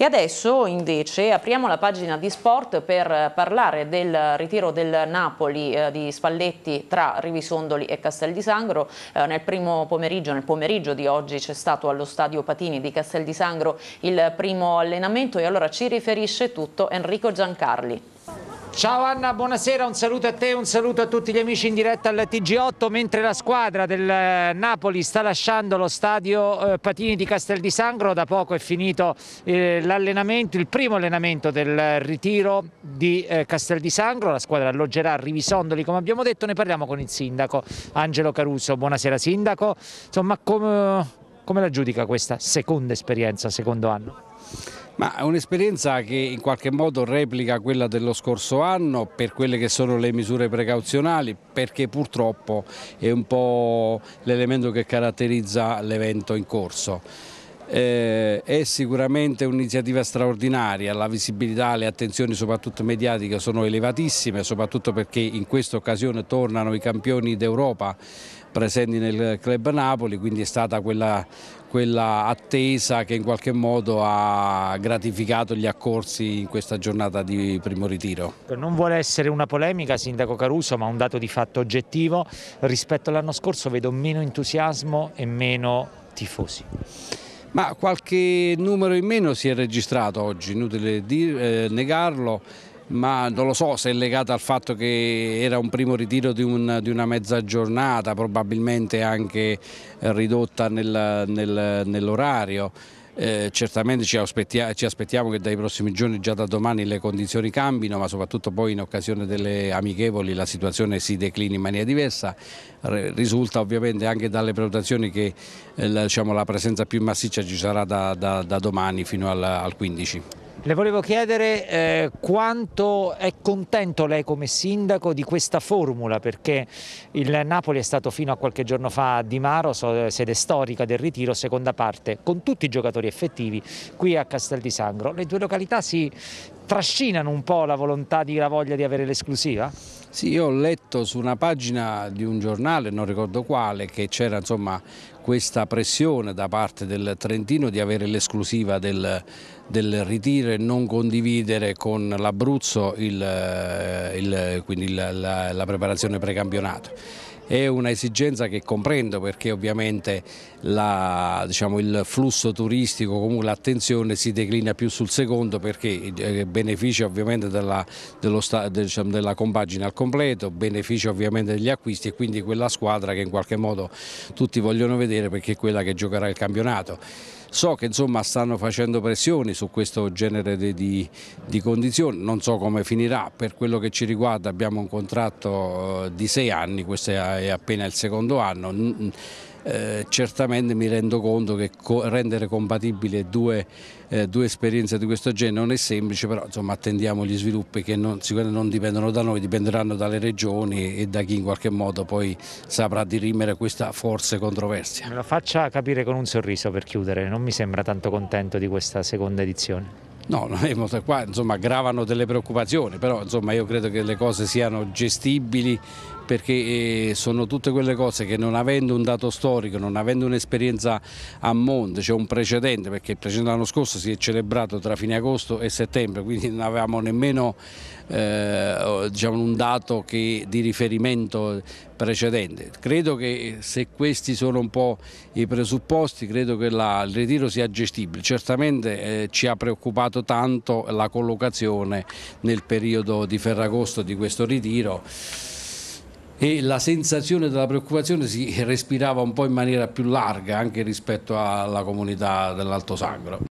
E adesso invece apriamo la pagina di sport per parlare del ritiro del Napoli eh, di Spalletti tra Rivisondoli e Castel di Sangro. Eh, nel primo pomeriggio, nel pomeriggio di oggi c'è stato allo stadio Patini di Castel di Sangro il primo allenamento e allora ci riferisce tutto Enrico Giancarli. Ciao Anna, buonasera, un saluto a te, un saluto a tutti gli amici in diretta al TG8, mentre la squadra del eh, Napoli sta lasciando lo stadio eh, Patini di Castel di Sangro, da poco è finito eh, l'allenamento, il primo allenamento del ritiro di Castel di Sangro, la squadra alloggerà a Rivisondoli, come abbiamo detto, ne parliamo con il sindaco Angelo Caruso, buonasera sindaco, insomma com, come la giudica questa seconda esperienza, secondo anno? Ma è un'esperienza che in qualche modo replica quella dello scorso anno per quelle che sono le misure precauzionali perché purtroppo è un po' l'elemento che caratterizza l'evento in corso eh, è sicuramente un'iniziativa straordinaria, la visibilità, le attenzioni soprattutto mediatiche sono elevatissime, soprattutto perché in questa occasione tornano i campioni d'Europa presenti nel Club Napoli, quindi è stata quella, quella attesa che in qualche modo ha gratificato gli accorsi in questa giornata di primo ritiro. Non vuole essere una polemica, Sindaco Caruso, ma un dato di fatto oggettivo. Rispetto all'anno scorso vedo meno entusiasmo e meno tifosi. Ma qualche numero in meno si è registrato oggi, inutile dire, eh, negarlo, ma non lo so se è legato al fatto che era un primo ritiro di, un, di una mezza giornata, probabilmente anche eh, ridotta nel, nel, nell'orario. Eh, certamente ci, aspettia ci, aspettiamo che dai prossimi giorni, già da domani, le condizioni cambino, ma soprattutto poi in occasione delle amichevoli la situazione si declini in maniera diversa. Re risulta ovviamente anche dalle prenotazioni che eh, la, diciamo, la, presenza più massiccia ci sarà da, da, da domani fino al, al 15. Le volevo chiedere eh, quanto è contento lei come sindaco di questa formula perché il Napoli è stato fino a qualche giorno fa a Di Maro, eh, sede storica del ritiro, seconda parte, con tutti i giocatori effettivi qui a Castel di Sangro. Le due località si trascinano un po' la volontà di, la voglia di avere l'esclusiva? Sì, io ho letto su una pagina di un giornale, non ricordo quale, che c'era questa pressione da parte del Trentino di avere l'esclusiva del, del ritiro e non condividere con l'Abruzzo eh, la, la preparazione precampionato. È un'esigenza che comprendo perché ovviamente la, diciamo, il flusso turistico, comunque l'attenzione si declina più sul secondo perché eh, beneficia ovviamente della, sta, diciamo, della compagine al completo, beneficia ovviamente degli acquisti e quindi quella squadra che in qualche modo tutti vogliono vedere perché è quella che giocherà il campionato. So che insomma, stanno facendo pressioni su questo genere di, di condizioni, non so come finirà, per quello che ci riguarda abbiamo un contratto eh, di sei anni, questo è appena il secondo anno. Eh, certamente mi rendo conto che co rendere compatibile due, eh, due, esperienze di questo genere non è semplice, però insomma, attendiamo gli sviluppi che non, sicuramente non dipendono da noi, dipenderanno dalle regioni e da chi in qualche modo poi saprà dirimere questa forse controversia. Me lo faccia capire con un sorriso per chiudere, non mi sembra tanto contento di questa seconda edizione. No, qua insomma, gravano delle preoccupazioni, però insomma, io credo che le cose siano gestibili perché eh, sono tutte quelle cose che non avendo un dato storico, non avendo un'esperienza a monte, c'è cioè un precedente, perché il precedente l'anno scorso si è celebrato tra fine agosto e settembre, quindi non avevamo nemmeno eh, diciamo, un dato che, di riferimento precedente. Credo che se questi sono un po' i presupposti, credo che la, il ritiro sia gestibile. Certamente eh, ci ha preoccupato tanto la collocazione nel periodo di Ferragosto di questo ritiro e la sensazione della preoccupazione si respirava un po' in maniera più larga anche rispetto alla comunità dell'Alto Sangro.